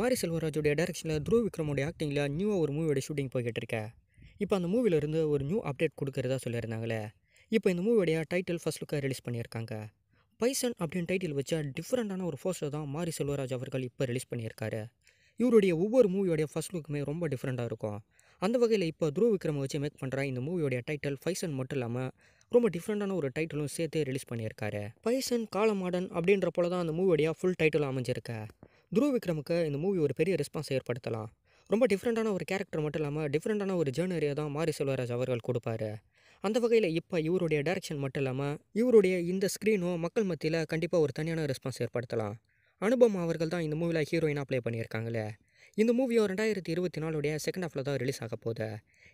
மாரி செல்வராஜோடைய டேரக்ஷனில் த்ரூ விக்ரமோடைய ஆக்டிங்கில் நியூவாக ஒரு மூவியோட ஷூட்டிங் போய்கிட்டு இருக்கேன் இப்போ அந்த மூவிலேருந்து ஒரு நியூ அப்டேட் கொடுக்குறதா சொல்லியிருந்தாங்களே இப்போ இந்த மூவியோடைய டைட்டில் ஃபஸ்ட் லுக்காக ரிலீஸ் பண்ணியிருக்காங்க பைசன் அப்படின்னு டைட்டில் வச்சா டிஃப்ரெண்ட்டான ஒரு போஸ்டர் தான் மாரி செல்வராஜ் அவர்கள் இப்போ ரிலீஸ் பண்ணியிருக்காரு இவருடைய ஒவ்வொரு மூவியோடைய ஃபஸ்ட் லுக்குமே ரொம்ப டிஃப்ரெண்ட்டாக இருக்கும் அந்த வகையில் இப்போ த்ரூ விக்ரம் வச்சு மேக் பண்ணுற இந்த மூவியோடைய டைட்டில் ஃபைசன் மட்டும் இல்லாமல் ரொம்ப டிஃப்ரெண்டான ஒரு டைட்டிலும் சேர்த்து ரிலீஸ் பண்ணியிருக்காரு பைசன் காலமாடன் அப்படின்ற போல தான் அந்த மூவியோடைய ஃபுல் டைட்டில் அமைஞ்சிருக்கேன் துருவ் விக்ரமுக்கு இந்த மூவி ஒரு பெரிய ரெஸ்பான்ஸ் ஏற்படுத்தலாம் ரொம்ப டிஃப்ரெண்ட்டான ஒரு கேரக்டர் மட்டும் இல்லாமல் டிஃப்ரெண்ட்டான ஒரு ஜேர்னரியை தான் மாரி செல்வராஜ் அவர்கள் கொடுப்பாரு அந்த வகையில் இப்போ இவருடைய டேரக்ஷன் மட்டும் இல்லாமல் இவருடைய இந்த ஸ்க்ரீனும் மக்கள் மத்தியில் கண்டிப்பாக ஒரு தனியான ரெஸ்பான்ஸ் ஏற்படுத்தலாம் அனுபவம் அவர்கள் தான் இந்த மூவியில் ஹீரோயினாக ப்ளே பண்ணியிருக்காங்களே இந்த மூவியும் ரெண்டாயிரத்தி இருபத்தி நாலுடைய செகண்ட் ஹாஃபில் தான் ரிலீஸ் ஆக போகுது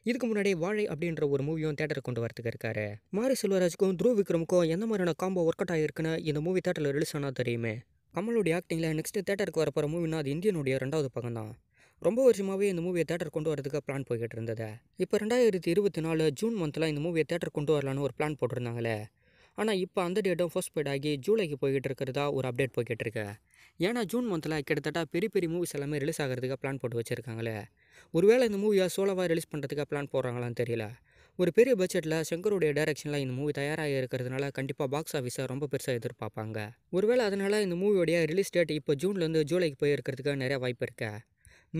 இதுக்கு முன்னாடி வாழை அப்படின்ற ஒரு மூவியும் தேட்டருக்கு கொண்டு வரத்துக்கு இருக்காரு மாரி செல்வராஜுக்கும் துருவ் விக்ரமுக்கும் எந்த மாதிரியான காம்போ ஒர்க் அவுட் ஆகிருக்குன்னு இந்த மூவி தேட்டரில் ரிலீஸ் ஆனால் தெரியுமே கமலுடைய ஆக்டிங்கில் நெக்ஸ்ட்டு தேட்டருக்கு வர போகிற மூவினா அது இந்தியனுடைய ரெண்டாவது பக்கம் தான் ரொம்ப வருஷமாகவே இந்த மூவியை தேட்டர் கொண்டு வரதுக்கு பிளான் போய்கிட்டு இருந்தது இப்போ ரெண்டாயிரத்தி இருபத்தி நாலு ஜூன் மந்தில் இந்த மூவியை தேட்டர் கொண்டு வரலான்னு ஒரு பிளான் போட்டிருந்தாங்களே ஆனால் இப்போ அந்த டேட்டும் ஃபர்ஸ்ட் பேட் ஆகி ஜூலைக்கு போய்கிட்டு இருக்கிறதா ஒரு அப்டேட் போய்கிட்டு இருக்கு ஏன்னா ஜூன் மந்தில் கிட்டத்தட்ட பெரிய பெரிய மூவிஸ் எல்லாமே ரிலீஸ் ஆகிறதுக்கு பிளான் போட்டு வச்சுருக்காங்களே ஒருவேளை இந்த மூவியை சோலோவாக ரிலீஸ் பண்ணுறதுக்கு பிளான் போடுறாங்களான்னு தெரியல ஒரு பெரிய பட்ஜெட்டில் சங்கருடைய டைரக்ஷனில் இந்த மூவி தயாராக இருக்கிறதுனால கண்டிப்பாக பாக்ஸ் ஆஃபீஸை ரொம்ப பெருசாக எதிர்பார்ப்பாங்க ஒருவேளை அதனால் இந்த மூவியோடைய ரிலீஸ் டேட் இப்போ ஜூன்லேருந்து ஜூலைக்கு போயிருக்கிறதுக்கு நிறையா வாய்ப்பு இருக்கு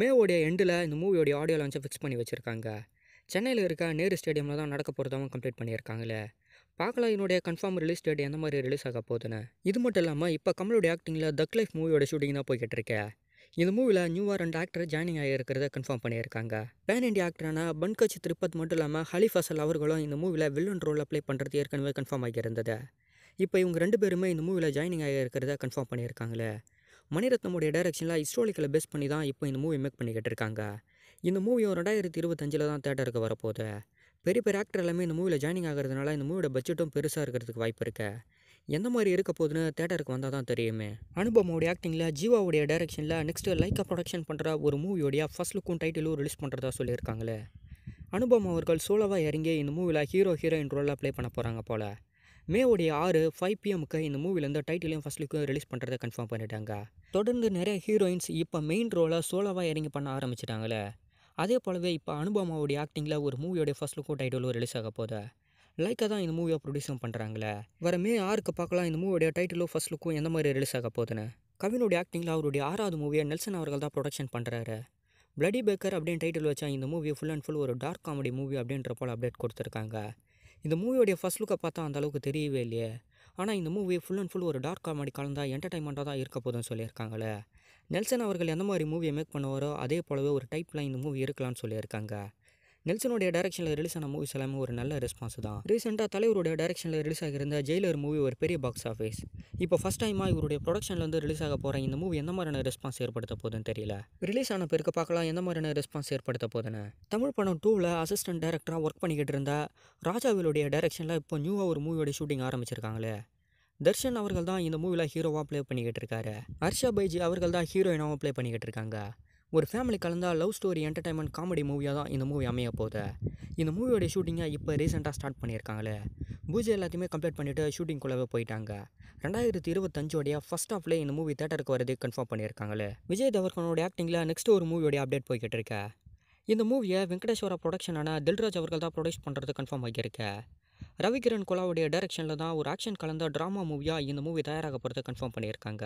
மேவோடைய எண்டில் இந்த மூவியோடைய ஆடியோ லான்ச்சை ஃபிக்ஸ் பண்ணி வச்சுருக்காங்க சென்னையில் இருக்க நேரு ஸ்டேடியமில் தான் நடக்க போகிறதாவும் கம்ப்ளீட் பண்ணியிருக்காங்களே பார்க்கலாம் என்னுடைய கன்ஃபார்ம் ரிலீஸ் டேட் எந்த மாதிரி ரிலீஸ் ஆக போகுதுன்னு இது மட்டும் இல்லாமல் இப்போ கமலோடைய ஆக்டிங்கில் தக் லைஃப் மூவியோட ஷூட்டிங் தான் போய்கிட்டு இருக்கேன் இந்த மூவியில் நியூவாக ரெண்டு ஆக்டர் ஜாயினிங் ஆகியிருக்கிறத கன்ஃபார்ம் பண்ணியிருக்காங்க பேன் இண்டியா ஆக்டரான பன்கஜ் திருப்பத் மட்டும் இல்லாமல் ஹலி ஃபசல் அவர்களும் இந்த மூவியில் வில்லன் ரோலில் அப்ளை பண்ணுறது ஏற்கனவே கன்ஃபார்ம் ஆகியிருந்தது இப்போ இவங்க ரெண்டு பேருமே இந்த மூவியில் ஜாயினிங் ஆகியிருக்கிறத கன்ஃபார்ம் பண்ணியிருக்காங்களே மணிரத்னமுடைய டைரக்ஷனில் இஸ்ரோலிக்கலை பேஸ் பண்ணி தான் இப்போ இந்த மூவி மேக் பண்ணிக்கிட்டு இருக்காங்க இந்த மூவியும் ரெண்டாயிரத்தி இருபத்தஞ்சில் தான் தேட்டருக்கு வரப்போகுது பெரிய பெரிய ஆக்டர் எல்லாமே இந்த மூவியில் ஜாயினிங் ஆகிறதுனால இந்த மூவியோட பட்ஜெட்டும் பெருசாக இருக்கிறதுக்கு வாய்ப்பு இருக்குது எந்த மாதிரி இருக்க போகுதுன்னு தேட்டருக்கு வந்தால் தான் தெரியுமே அனுபவோடைய ஆக்டிங்கில் ஜீவாவுடைய டைரக்ஷனில் நெக்ஸ்ட்டு லைக்கா ப்ரொடக்ஷன் பண்ணுற ஒரு மூவியோடைய ஃபஸ்ட் லுக்கும் டைட்டிலும் ரிலீஸ் பண்ணுறதா சொல்லியிருக்காங்களே அனுபவம் அவர்கள் சோலோவாக இறங்கி இந்த மூவியில் ஹீரோ ஹீரோயின் ரோலாக ப்ளே பண்ண போகிறாங்க போல் மேவுடைய ஆறு ஃபைவ் பிஎம்க்கு இந்த மூவிலேருந்து டைட்டிலையும் ஃபஸ்ட் லுக்கும் ரிலீஸ் பண்ணுறதை கன்ஃபார்ம் பண்ணிட்டாங்க தொடர்ந்து நிறைய ஹீரோயின்ஸ் இப்போ மெயின் ரோலை சோலோவாக இறங்கி பண்ண ஆரம்பிச்சிட்டாங்களே அதே போலவே இப்போ அனுபவமாவுடைய ஆக்டிங்கில் ஒரு மூவியோடைய ஃபஸ்ட் லுக்கும் டைட்டிலும் ரிலீஸ் ஆக போதே லைக்காக தான் இந்த மூவியாக ப்ரொடியூஸும் பண்ணுறாங்களே வர மே ஆறுக்கு பார்க்கலாம் இந்த மூவியோடைய டைட்டிலும் ஃபஸ்ட் லுக்கும் எந்த மாதிரி ரிலீஸ் ஆக போதுன்னு கவினுடைய ஆக்டிங்கில் அவருடைய ஆறாவது மூவியை நெல்சன் அவர்கள் தான் ப்ரொடக்ஷன் பண்ணுறாரு பிளடி பேக்கர் அப்படின்னு டைட்டில் வச்சா இந்த மூவி ஃபுல் அண்ட் ஃபுல் ஒரு டார்க் காமெடி மூவி அப்படின்ற போல் அப்டேட் கொடுத்துருக்காங்க இந்த மூவியோடைய ஃபஸ்ட் லுக்கை பார்த்தா அந்த அளவுக்கு தெரியவே இல்லையே ஆனால் இந்த மூவி ஃபுல் அண்ட் ஃபுல் ஒரு டார்க் காமெடி கலந்தால் என்டர்டைன்மெண்ட்டாக தான் இருக்க போதும்னு சொல்லியிருக்காங்களே நெல்சன் அவர்கள் எந்த மாதிரி மூவியை மேக் பண்ணுவாரோ அதே போலவே ஒரு டைப்லாம் இந்த மூவி இருக்கலாம்னு சொல்லியிருக்காங்க நெல்சனுடைய டேரக்ஷனில் ரிலீஸ் ஆன மூவிஸ் எல்லாமே ஒரு நல்ல ரெஸ்பான்ஸ் தான் ரீசெண்டாக தலைவருடைய டேரக்ஷனில் ரிலீஸ் ஆகியிருந்த ஜெயிலர் மூவி ஒரு பெரிய பாக்ஸ் ஆஃபீஸ் இப்போ ஃபஸ்ட் டைமாக இவருடைய ப்ரொடக்ஷனில் வந்து ரிலீஸ் ஆக போகிற இந்த மூவி எந்த மாதிரியான ரெஸ்பான்ஸ் ஏற்படுத்த போதுன்னு தெரியல ரிலீஸ் ஆன பிறகு பார்க்கலாம் எந்த மாதிரியான ரெஸ்பான்ஸ் ஏற்படுத்த போதுன்னு தமிழ் படம் டூவில் அசிஸ்டன்ட் டேரக்டராக ஒர்க் பண்ணிக்கிட்டு இருந்த ராஜாவிலுடைய டேரக்ஷனில் இப்போ நியூவாக ஒரு மூவியோட ஷூட்டிங் ஆரம்பிச்சிருக்காங்களே தர்ஷன் அவர்கள் தான் இந்த மூவியில் ஹீரோவாக ப்ளே பண்ணிக்கிட்டு இருக்காரு ஹர்ஷா பைஜி அவர்கள் தான் ஹீரோயினாவும் ப்ளே பண்ணிக்கிட்டு இருக்காங்க ஒரு ஃபேமிலி கலந்தால் லவ் ஸ்டோரி என்டர்டைன்மெண்ட் காமெடி மூவியாக தான் இந்த மூவி அமைய போகுது இந்த மூவியோடைய ஷூட்டிங்கை இப்போ ரீசெண்டாக ஸ்டார்ட் பண்ணியிருக்காங்களே பூஜை எல்லாத்தையுமே கம்ப்ளீட் பண்ணிவிட்டு குள்ளவே போயிட்டாங்க ரெண்டாயிரத்தி இருபத்தஞ்சோடைய ஃபஸ்ட் ஆஃப்லேயே இந்த மூவி தேட்டருக்கு வரது கன்ஃபார்ம் பண்ணியிருக்காங்களே விஜய் தவர்கனோட ஆக்டிங்கில் நெக்ஸ்ட் ஒரு மூவியோடைய அப்டேட் போய்கிட்டு இருக்க இந்த மூவியை வெங்கடேஸ்வரா ப்ரொடக்ஷனான தில்ராஜ் அவர்கள் தான் ப்ரொடியூஸ் பண்ணுறது கன்ஃபார்ம் ஆகியிருக்க ரவிகிரண் குலாவுடைய டைரக்ஷனில் தான் ஒரு ஆக்ஷன் கலந்த ட்ராமா மூவியாக இந்த மூவி தயாராக போகிறது கன்ஃபார்ம் பண்ணியிருக்காங்க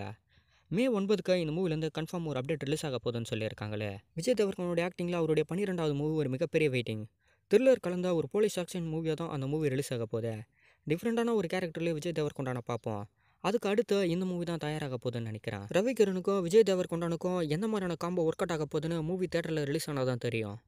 மே ஒன்பதுக்கு இந்த மூவிலேருந்து கன்ஃபார்ம் ஒரு அப்டேட் ரிலீஸ் ஆக போதுன்னு சொல்லியிருக்காங்களே விஜய் தேவர்கனுடைய ஆக்டிங்கில் அவருடைய பன்னிரெண்டாவது மூவி ஒரு மிகப்பெரிய வெயிட்டிங் த்ரில்லர் கலந்த ஒரு போலீஸ் ஆக்ஷன் மூவியாக தான் அந்த மூவி ரிலீஸ் ஆக போது டிஃப்ரெண்ட்டான ஒரு கேரக்டர்லேயே விஜய் தேவர்கொண்டான பார்ப்போம் அதுக்கு அடுத்து இந்த மூவி தான் தயாராக போகுதுன்னு நினைக்கிறேன் ரவிகிரனுக்கும் விஜய் தேவர் கொண்டானுக்கும் எந்த மாதிரியான காம்போ ஒர்க் அவுட் ஆக போகுதுன்னு மூவி தேட்டரில் ரிலீஸ் ஆனால் தான் தெரியும்